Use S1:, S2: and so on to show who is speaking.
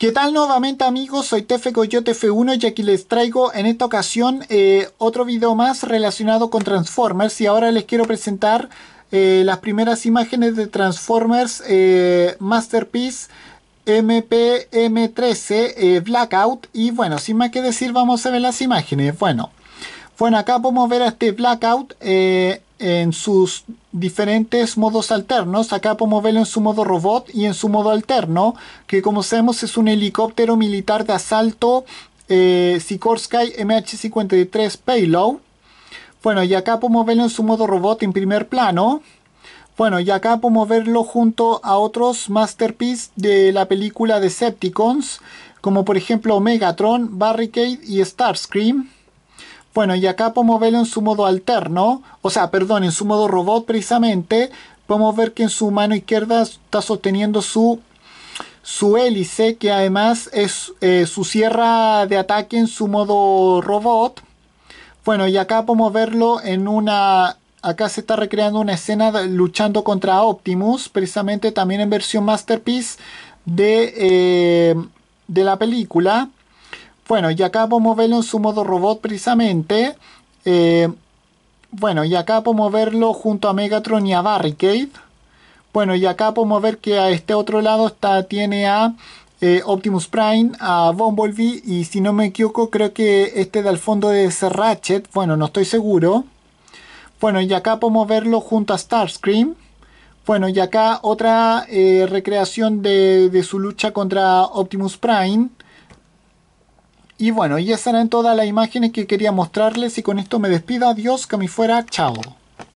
S1: ¿Qué tal nuevamente amigos? Soy Tefe Coyote 1 y aquí les traigo en esta ocasión eh, otro video más relacionado con Transformers y ahora les quiero presentar eh, las primeras imágenes de Transformers eh, Masterpiece MPM13 Blackout y bueno, sin más que decir vamos a ver las imágenes. Bueno, bueno acá podemos ver a este Blackout en sus diferentes modos alternos. Acá podemos verlo en su modo robot y en su modo alterno, que como sabemos es un helicóptero militar de asalto eh, Sikorsky MH-53 Payload. Bueno, y acá podemos verlo en su modo robot en primer plano. Bueno, y acá podemos verlo junto a otros masterpiece de la película Decepticons, como por ejemplo Megatron, Barricade y Starscream. Bueno, y acá podemos verlo en su modo alterno, o sea, perdón, en su modo robot precisamente, podemos ver que en su mano izquierda está sosteniendo su, su hélice, que además es eh, su sierra de ataque en su modo robot. Bueno, y acá podemos verlo en una... Acá se está recreando una escena luchando contra Optimus, precisamente también en versión Masterpiece de, eh, de la película. Bueno, y acá podemos verlo en su modo robot precisamente. Eh, bueno, y acá podemos verlo junto a Megatron y a Barricade. Bueno, y acá podemos ver que a este otro lado está, tiene a eh, Optimus Prime, a Bumblebee y si no me equivoco creo que este de al fondo es Ratchet. Bueno, no estoy seguro. Bueno, y acá podemos verlo junto a Starscream. Bueno, y acá otra eh, recreación de su lucha contra Optimus Prime. Y bueno, y esas eran todas las imágenes que quería mostrarles y con esto me despido. Adiós, que me fuera. Chao.